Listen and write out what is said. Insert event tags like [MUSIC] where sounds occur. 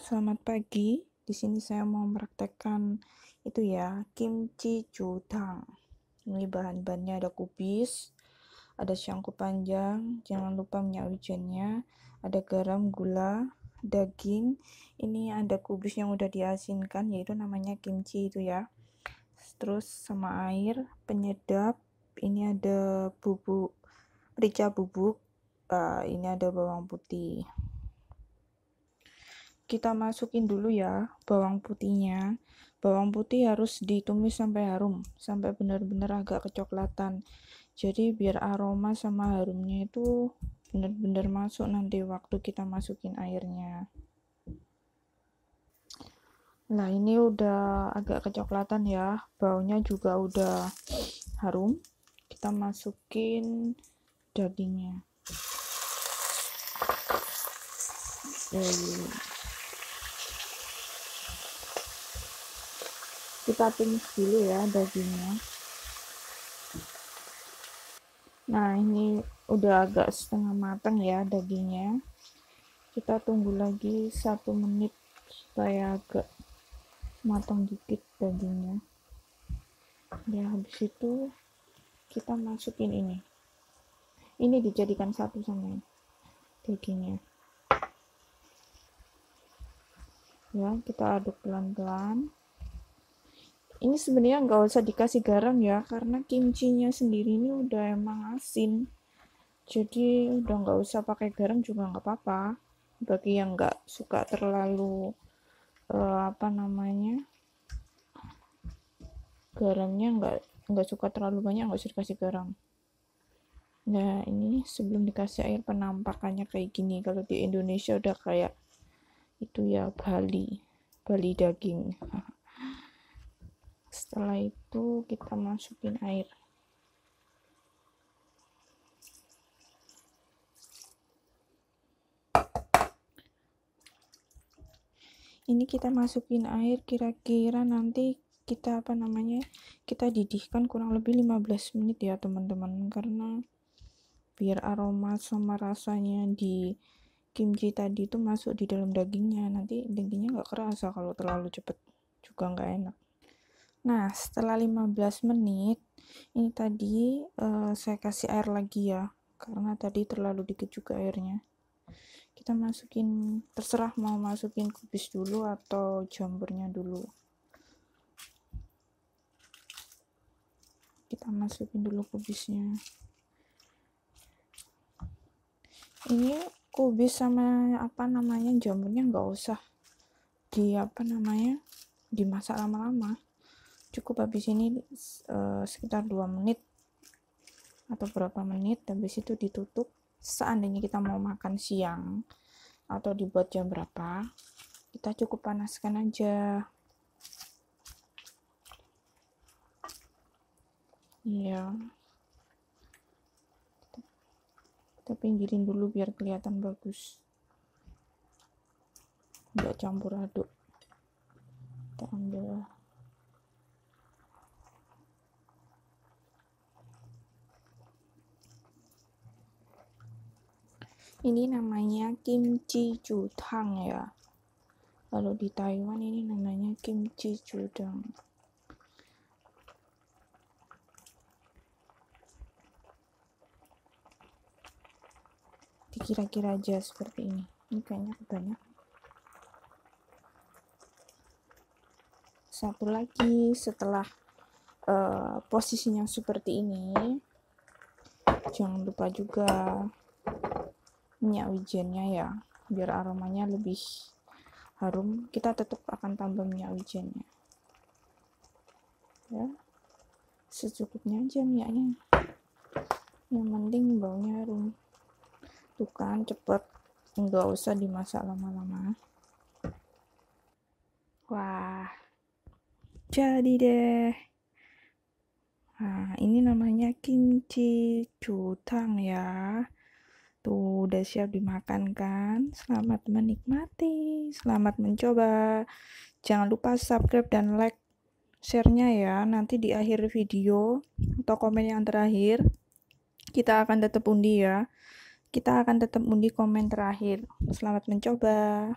selamat pagi. Di sini saya mau praktekkan itu ya, kimchi judang. Ini bahan-bahannya ada kubis, ada siangku panjang, jangan lupa minyak wijennya, ada garam, gula, daging. Ini ada kubis yang udah diasinkan yaitu namanya kimchi itu ya. Terus sama air, penyedap. Ini ada bubuk merica bubuk. Uh, ini ada bawang putih kita masukin dulu ya bawang putihnya. Bawang putih harus ditumis sampai harum, sampai benar-benar agak kecoklatan. Jadi biar aroma sama harumnya itu benar-benar masuk nanti waktu kita masukin airnya. Nah, ini udah agak kecoklatan ya. Baunya juga udah harum. Kita masukin dagingnya. Dari kita tumis dulu ya dagingnya nah ini udah agak setengah matang ya dagingnya kita tunggu lagi satu menit supaya agak matang dikit dagingnya ya habis itu kita masukin ini ini dijadikan satu sama dagingnya ya kita aduk pelan-pelan ini sebenarnya nggak usah dikasih garam ya karena kimchinya sendiri ini udah emang asin jadi udah nggak usah pakai garam juga nggak apa-apa bagi yang nggak suka terlalu uh, apa namanya garamnya nggak nggak suka terlalu banyak nggak usah dikasih garam nah ini sebelum dikasih air penampakannya kayak gini kalau di Indonesia udah kayak itu ya Bali Bali daging [LAUGHS] setelah itu kita masukin air ini kita masukin air kira-kira nanti kita apa namanya kita didihkan kurang lebih 15 menit ya teman-teman karena biar aroma sama rasanya di kimchi tadi itu masuk di dalam dagingnya nanti dagingnya nggak kerasa kalau terlalu cepet juga nggak enak Nah, setelah 15 menit, ini tadi uh, saya kasih air lagi ya, karena tadi terlalu dikit juga airnya. Kita masukin, terserah mau masukin kubis dulu atau jamurnya dulu. Kita masukin dulu kubisnya. Ini kubis sama apa namanya jamurnya nggak usah di apa namanya dimasak lama-lama cukup habis ini uh, sekitar 2 menit atau berapa menit habis itu ditutup seandainya kita mau makan siang atau dibuat jam berapa kita cukup panaskan aja iya Tapi kita pinggirin dulu biar kelihatan bagus nggak campur aduk kita ambil ini namanya kimchi jutang ya kalau di Taiwan ini namanya kimchi jutang dikira-kira aja seperti ini ini kayaknya banyak satu lagi setelah uh, posisinya seperti ini jangan lupa juga minyak wijennya ya biar aromanya lebih harum kita tetap akan tambah minyak wijennya ya secukupnya aja minyaknya yang penting baunya harum bukan cepet nggak usah dimasak lama-lama wah jadi deh nah ini namanya kimchi cutang ya Tuh, udah siap dimakan kan? Selamat menikmati, selamat mencoba. Jangan lupa subscribe dan like share-nya ya. Nanti di akhir video atau komen yang terakhir, kita akan tetap undi ya. Kita akan tetap undi komen terakhir. Selamat mencoba.